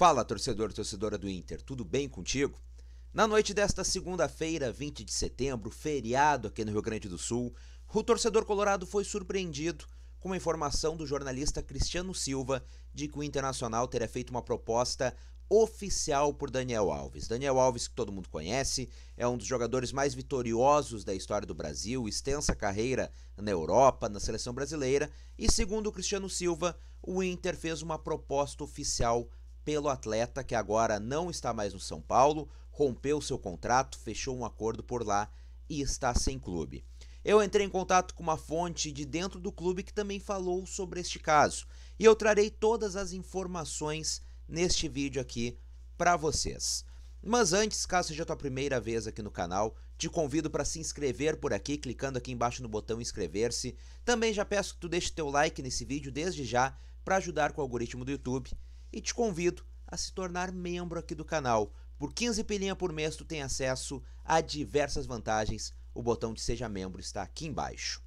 Fala, torcedor, torcedora do Inter, tudo bem contigo? Na noite desta segunda-feira, 20 de setembro, feriado aqui no Rio Grande do Sul, o torcedor colorado foi surpreendido com a informação do jornalista Cristiano Silva de que o Internacional teria feito uma proposta oficial por Daniel Alves. Daniel Alves, que todo mundo conhece, é um dos jogadores mais vitoriosos da história do Brasil, extensa carreira na Europa, na seleção brasileira, e segundo o Cristiano Silva, o Inter fez uma proposta oficial pelo atleta que agora não está mais no São Paulo, rompeu seu contrato, fechou um acordo por lá e está sem clube. Eu entrei em contato com uma fonte de dentro do clube que também falou sobre este caso e eu trarei todas as informações neste vídeo aqui para vocês. Mas antes, caso seja a tua primeira vez aqui no canal, te convido para se inscrever por aqui, clicando aqui embaixo no botão inscrever-se. Também já peço que tu deixe teu like nesse vídeo desde já para ajudar com o algoritmo do YouTube e te convido a se tornar membro aqui do canal. Por 15 pilinha por mês tu tem acesso a diversas vantagens. O botão de seja membro está aqui embaixo.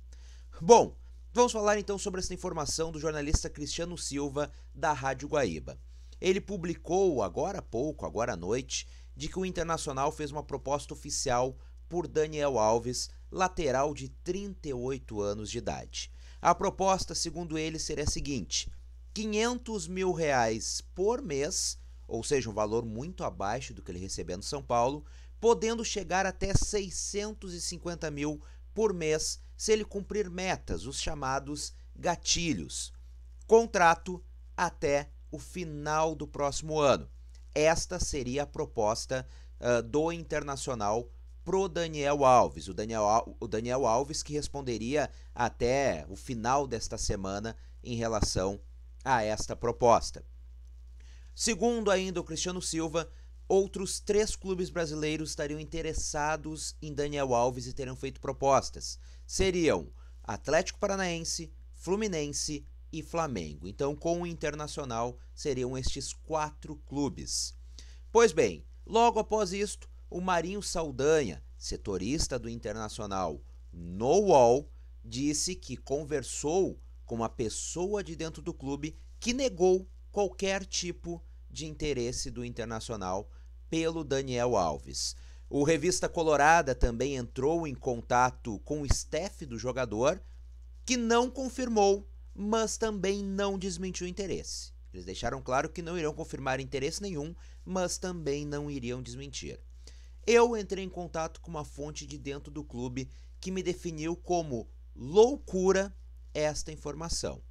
Bom, vamos falar então sobre essa informação do jornalista Cristiano Silva da Rádio Guaíba. Ele publicou agora há pouco, agora à noite, de que o Internacional fez uma proposta oficial por Daniel Alves, lateral de 38 anos de idade. A proposta, segundo ele, seria a seguinte: 500 mil reais por mês, ou seja, um valor muito abaixo do que ele recebia no São Paulo, podendo chegar até 650 mil por mês se ele cumprir metas, os chamados gatilhos. Contrato até o final do próximo ano. Esta seria a proposta uh, do Internacional pro Daniel Alves. O Daniel, Al o Daniel Alves que responderia até o final desta semana em relação a esta proposta. Segundo ainda o Cristiano Silva, outros três clubes brasileiros estariam interessados em Daniel Alves e teriam feito propostas. Seriam Atlético Paranaense, Fluminense e Flamengo. Então, com o Internacional, seriam estes quatro clubes. Pois bem, logo após isto, o Marinho Saldanha, setorista do Internacional no UOL, disse que conversou com uma pessoa de dentro do clube que negou qualquer tipo de interesse do Internacional pelo Daniel Alves. O Revista Colorada também entrou em contato com o staff do jogador, que não confirmou, mas também não desmentiu o interesse. Eles deixaram claro que não iriam confirmar interesse nenhum, mas também não iriam desmentir. Eu entrei em contato com uma fonte de dentro do clube que me definiu como loucura esta informação.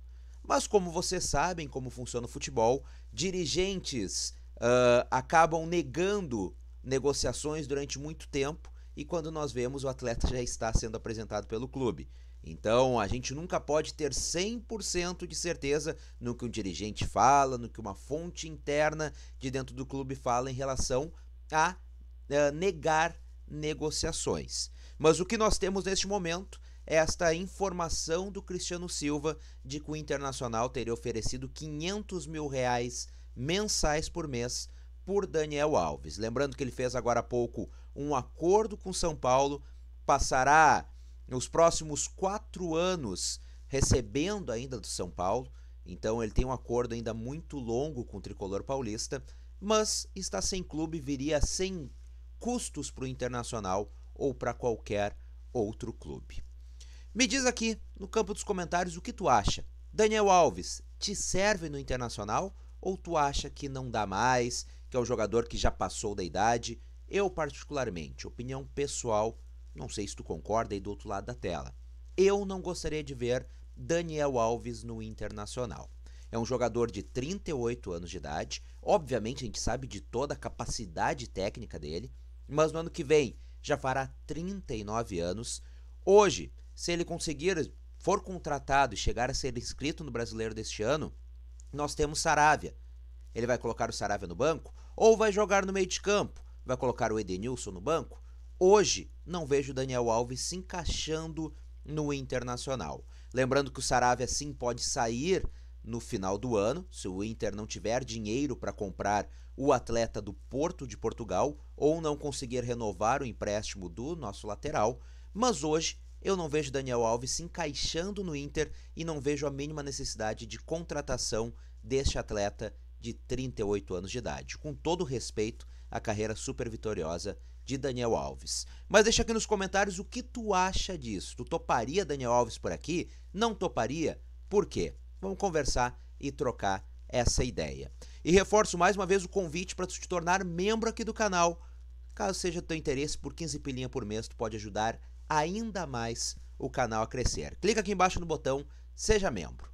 Mas como vocês sabem como funciona o futebol, dirigentes uh, acabam negando negociações durante muito tempo e quando nós vemos o atleta já está sendo apresentado pelo clube. Então, a gente nunca pode ter 100% de certeza no que um dirigente fala, no que uma fonte interna de dentro do clube fala em relação a uh, negar negociações. Mas o que nós temos neste momento esta informação do Cristiano Silva de que o Internacional teria oferecido 500 mil reais mensais por mês por Daniel Alves. Lembrando que ele fez agora há pouco um acordo com São Paulo, passará nos próximos quatro anos recebendo ainda do São Paulo, então ele tem um acordo ainda muito longo com o tricolor paulista, mas está sem clube, viria sem custos para o Internacional ou para qualquer outro clube. Me diz aqui no campo dos comentários o que tu acha. Daniel Alves, te serve no Internacional ou tu acha que não dá mais, que é um jogador que já passou da idade? Eu, particularmente, opinião pessoal, não sei se tu concorda aí do outro lado da tela. Eu não gostaria de ver Daniel Alves no Internacional. É um jogador de 38 anos de idade. Obviamente, a gente sabe de toda a capacidade técnica dele, mas no ano que vem já fará 39 anos. Hoje, se ele conseguir, for contratado e chegar a ser inscrito no brasileiro deste ano, nós temos Saravia. Ele vai colocar o Saravia no banco ou vai jogar no meio de campo? Vai colocar o Edenilson no banco? Hoje, não vejo o Daniel Alves se encaixando no Internacional. Lembrando que o Saravia sim pode sair no final do ano, se o Inter não tiver dinheiro para comprar o atleta do Porto de Portugal ou não conseguir renovar o empréstimo do nosso lateral, mas hoje eu não vejo Daniel Alves se encaixando no Inter e não vejo a mínima necessidade de contratação deste atleta de 38 anos de idade. Com todo respeito à carreira super vitoriosa de Daniel Alves. Mas deixa aqui nos comentários o que tu acha disso. Tu toparia Daniel Alves por aqui? Não toparia? Por quê? Vamos conversar e trocar essa ideia. E reforço mais uma vez o convite para tu te tornar membro aqui do canal. Caso seja do teu interesse, por 15 pilinha por mês, tu pode ajudar ainda mais o canal a crescer. Clica aqui embaixo no botão Seja Membro.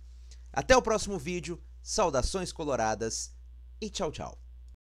Até o próximo vídeo, saudações coloradas e tchau, tchau.